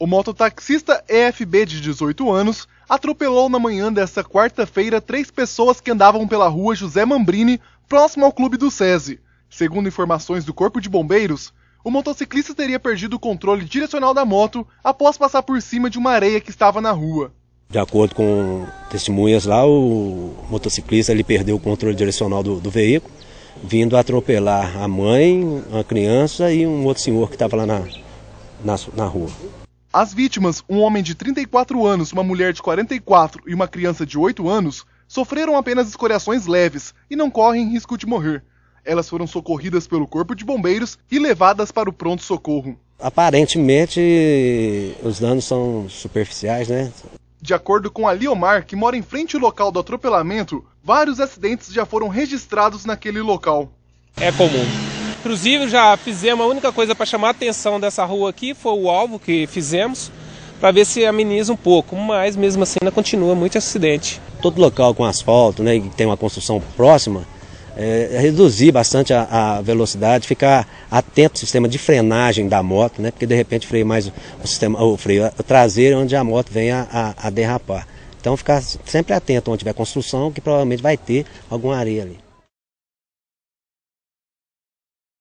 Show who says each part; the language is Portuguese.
Speaker 1: O mototaxista EFB de 18 anos atropelou na manhã desta quarta-feira três pessoas que andavam pela rua José Mambrini, próximo ao clube do SESI. Segundo informações do Corpo de Bombeiros, o motociclista teria perdido o controle direcional da moto após passar por cima de uma areia que estava na rua.
Speaker 2: De acordo com testemunhas lá, o motociclista ele perdeu o controle direcional do, do veículo, vindo atropelar a mãe, a criança e um outro senhor que estava lá na, na, na rua.
Speaker 1: As vítimas, um homem de 34 anos, uma mulher de 44 e uma criança de 8 anos, sofreram apenas escoriações leves e não correm risco de morrer. Elas foram socorridas pelo corpo de bombeiros e levadas para o pronto socorro.
Speaker 2: Aparentemente, os danos são superficiais, né?
Speaker 1: De acordo com a Liomar, que mora em frente ao local do atropelamento, vários acidentes já foram registrados naquele local. É comum.
Speaker 3: Inclusive, já fizemos a única coisa para chamar a atenção dessa rua aqui foi o alvo que fizemos para ver se ameniza um pouco, mas mesmo assim ainda continua muito acidente. Todo
Speaker 2: local com asfalto, né, que tem uma construção próxima, é, é, reduzir bastante a, a, velocidade, ficar atento ao sistema de frenagem da moto, né, porque de repente freio mais o, o sistema, o freio o traseiro onde a moto vem a, a, a derrapar. Então ficar sempre atento onde tiver construção, que provavelmente vai ter alguma areia ali.